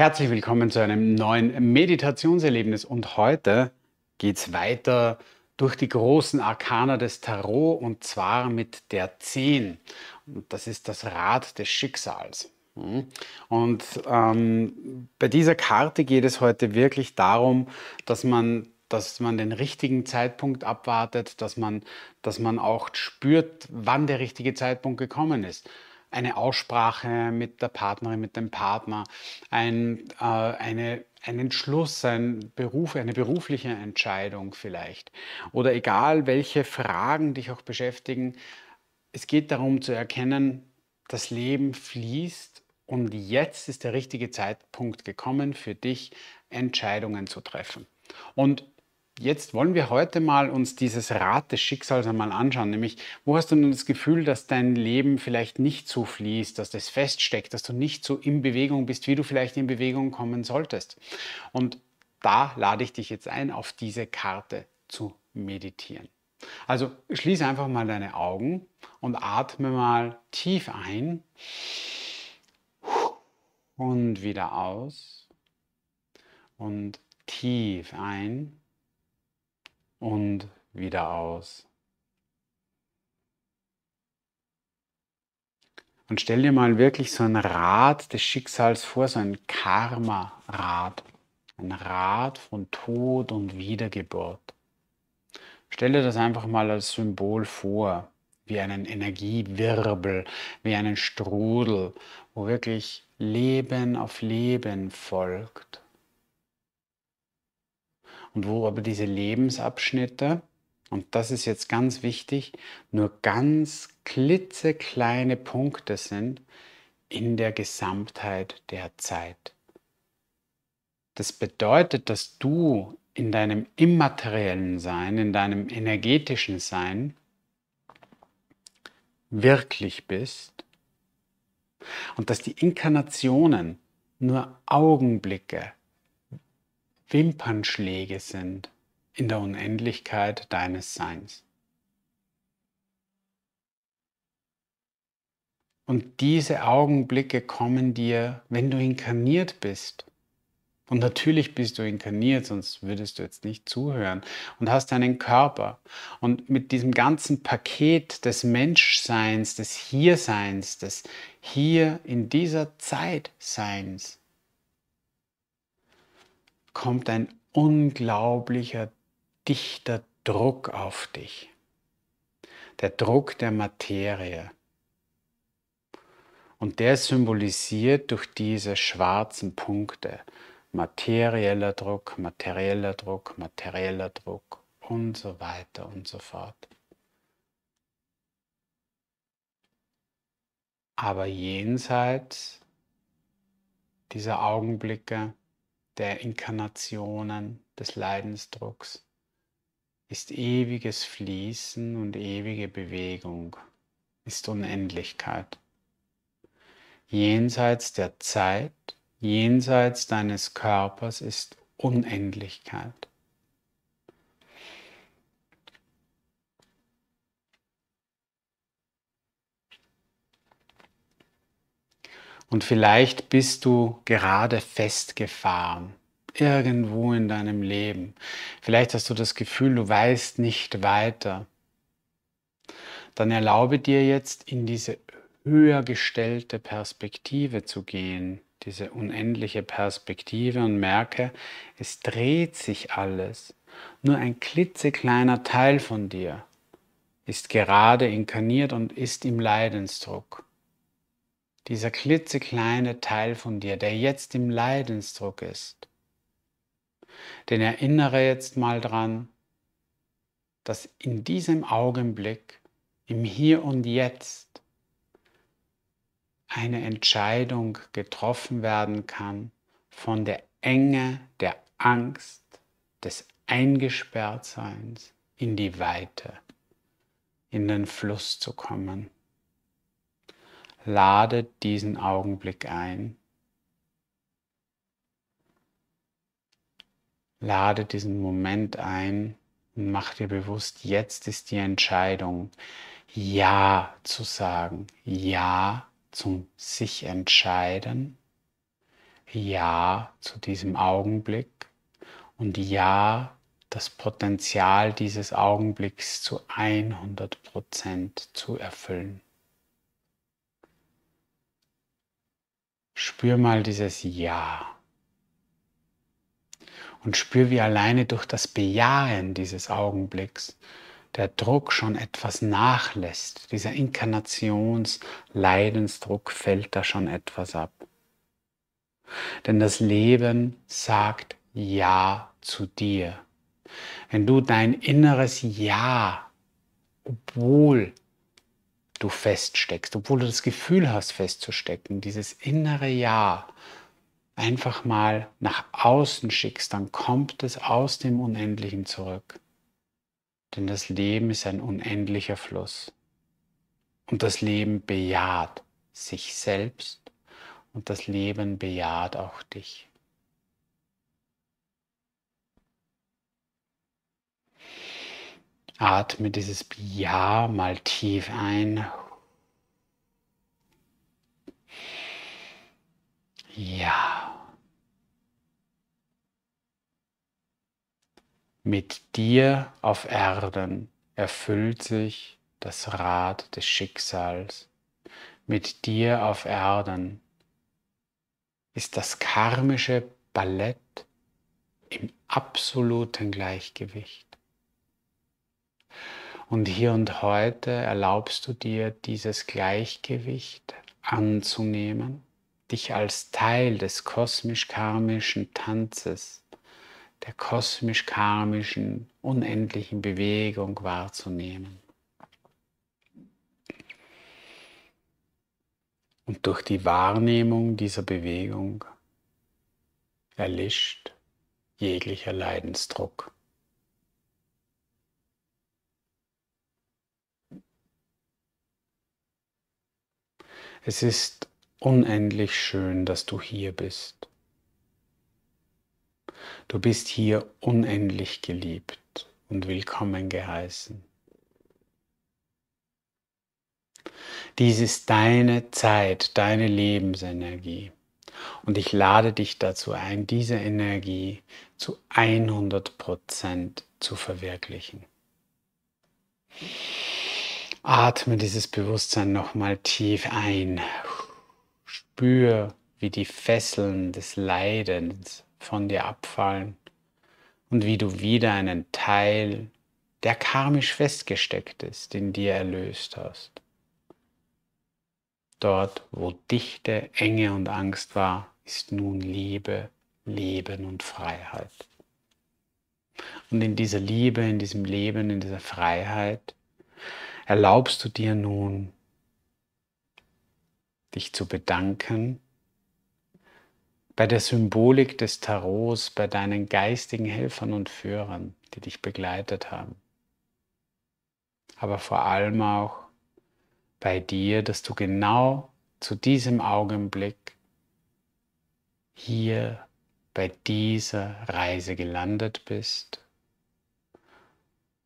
Herzlich willkommen zu einem neuen Meditationserlebnis und heute geht es weiter durch die großen Arkana des Tarot und zwar mit der 10. Und das ist das Rad des Schicksals. Hm. Und ähm, bei dieser Karte geht es heute wirklich darum, dass man dass man den richtigen Zeitpunkt abwartet, dass man, dass man auch spürt, wann der richtige Zeitpunkt gekommen ist eine Aussprache mit der Partnerin, mit dem Partner, ein, äh, eine, ein Entschluss, ein Beruf, eine berufliche Entscheidung vielleicht. Oder egal, welche Fragen dich auch beschäftigen. Es geht darum zu erkennen, das Leben fließt und jetzt ist der richtige Zeitpunkt gekommen für dich, Entscheidungen zu treffen. Und Jetzt wollen wir heute mal uns dieses Rad des Schicksals einmal anschauen, nämlich wo hast du nun das Gefühl, dass dein Leben vielleicht nicht so fließt, dass das feststeckt, dass du nicht so in Bewegung bist, wie du vielleicht in Bewegung kommen solltest. Und da lade ich dich jetzt ein, auf diese Karte zu meditieren. Also schließe einfach mal deine Augen und atme mal tief ein und wieder aus und tief ein und wieder aus. Und stell dir mal wirklich so ein Rad des Schicksals vor, so ein Karma-Rad. Ein Rad von Tod und Wiedergeburt. Stell dir das einfach mal als Symbol vor, wie einen Energiewirbel, wie einen Strudel, wo wirklich Leben auf Leben folgt und wo aber diese Lebensabschnitte, und das ist jetzt ganz wichtig, nur ganz klitzekleine Punkte sind in der Gesamtheit der Zeit. Das bedeutet, dass du in deinem immateriellen Sein, in deinem energetischen Sein wirklich bist und dass die Inkarnationen nur Augenblicke Wimpernschläge sind in der Unendlichkeit deines Seins. Und diese Augenblicke kommen dir, wenn du inkarniert bist. Und natürlich bist du inkarniert, sonst würdest du jetzt nicht zuhören. Und hast einen Körper. Und mit diesem ganzen Paket des Menschseins, des Hierseins, des Hier in dieser Zeit Seins kommt ein unglaublicher, dichter Druck auf dich. Der Druck der Materie. Und der symbolisiert durch diese schwarzen Punkte. Materieller Druck, materieller Druck, materieller Druck und so weiter und so fort. Aber jenseits dieser Augenblicke der Inkarnationen des Leidensdrucks ist ewiges Fließen und ewige Bewegung, ist Unendlichkeit. Jenseits der Zeit, jenseits deines Körpers ist Unendlichkeit. Und vielleicht bist du gerade festgefahren, irgendwo in deinem Leben. Vielleicht hast du das Gefühl, du weißt nicht weiter. Dann erlaube dir jetzt in diese höher gestellte Perspektive zu gehen, diese unendliche Perspektive und merke, es dreht sich alles. Nur ein klitzekleiner Teil von dir ist gerade inkarniert und ist im Leidensdruck dieser klitzekleine Teil von dir, der jetzt im Leidensdruck ist, den erinnere jetzt mal dran, dass in diesem Augenblick, im Hier und Jetzt, eine Entscheidung getroffen werden kann von der Enge der Angst des Eingesperrtseins in die Weite, in den Fluss zu kommen lade diesen Augenblick ein. Lade diesen Moment ein und mach dir bewusst, jetzt ist die Entscheidung, Ja zu sagen, Ja zum sich entscheiden, Ja zu diesem Augenblick und Ja das Potenzial dieses Augenblicks zu 100% zu erfüllen. Spür mal dieses Ja. Und spür, wie alleine durch das Bejahen dieses Augenblicks der Druck schon etwas nachlässt. Dieser Inkarnationsleidensdruck fällt da schon etwas ab. Denn das Leben sagt Ja zu dir. Wenn du dein inneres Ja, obwohl du feststeckst, obwohl du das Gefühl hast, festzustecken, dieses innere Ja einfach mal nach außen schickst, dann kommt es aus dem Unendlichen zurück. Denn das Leben ist ein unendlicher Fluss. Und das Leben bejaht sich selbst und das Leben bejaht auch dich. Atme dieses Ja mal tief ein. Ja. Mit dir auf Erden erfüllt sich das Rad des Schicksals. Mit dir auf Erden ist das karmische Ballett im absoluten Gleichgewicht. Und hier und heute erlaubst du dir dieses Gleichgewicht anzunehmen, dich als Teil des kosmisch-karmischen Tanzes, der kosmisch-karmischen unendlichen Bewegung wahrzunehmen. Und durch die Wahrnehmung dieser Bewegung erlischt jeglicher Leidensdruck. Es ist unendlich schön, dass du hier bist. Du bist hier unendlich geliebt und willkommen geheißen. Dies ist deine Zeit, deine Lebensenergie. Und ich lade dich dazu ein, diese Energie zu 100% zu verwirklichen. Atme dieses Bewusstsein nochmal tief ein. Spür, wie die Fesseln des Leidens von dir abfallen und wie du wieder einen Teil, der karmisch festgesteckt ist, in dir erlöst hast. Dort, wo Dichte, Enge und Angst war, ist nun Liebe, Leben und Freiheit. Und in dieser Liebe, in diesem Leben, in dieser Freiheit erlaubst du dir nun, dich zu bedanken bei der Symbolik des Tarots, bei deinen geistigen Helfern und Führern, die dich begleitet haben. Aber vor allem auch bei dir, dass du genau zu diesem Augenblick hier bei dieser Reise gelandet bist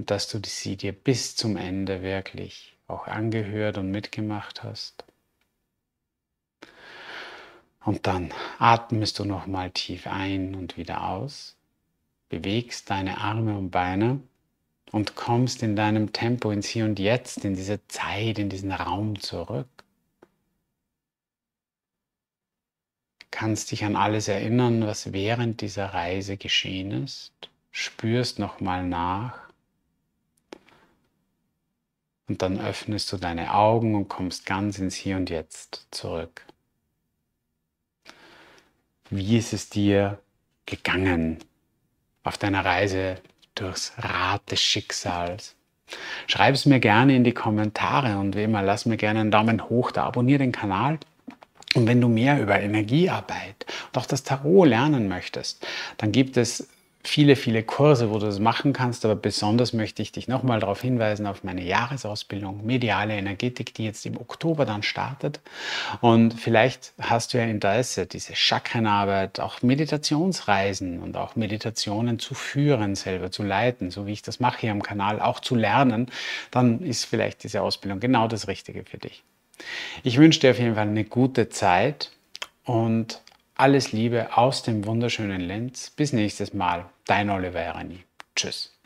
und dass du sie dir bis zum Ende wirklich auch angehört und mitgemacht hast. Und dann atmest du nochmal tief ein und wieder aus, bewegst deine Arme und Beine und kommst in deinem Tempo ins Hier und Jetzt, in diese Zeit, in diesen Raum zurück. Kannst dich an alles erinnern, was während dieser Reise geschehen ist, spürst nochmal nach und dann öffnest du deine Augen und kommst ganz ins Hier und Jetzt zurück. Wie ist es dir gegangen auf deiner Reise durchs Rad des Schicksals? Schreib es mir gerne in die Kommentare und wie immer, lass mir gerne einen Daumen hoch da, abonniere den Kanal. Und wenn du mehr über Energiearbeit und auch das Tarot lernen möchtest, dann gibt es viele, viele Kurse, wo du das machen kannst, aber besonders möchte ich dich nochmal darauf hinweisen, auf meine Jahresausbildung Mediale Energetik, die jetzt im Oktober dann startet. Und vielleicht hast du ja Interesse, diese Chakrenarbeit, auch Meditationsreisen und auch Meditationen zu führen, selber zu leiten, so wie ich das mache hier am Kanal, auch zu lernen, dann ist vielleicht diese Ausbildung genau das Richtige für dich. Ich wünsche dir auf jeden Fall eine gute Zeit und alles Liebe aus dem wunderschönen Lenz. Bis nächstes Mal. Dein Oliver Erani. Tschüss.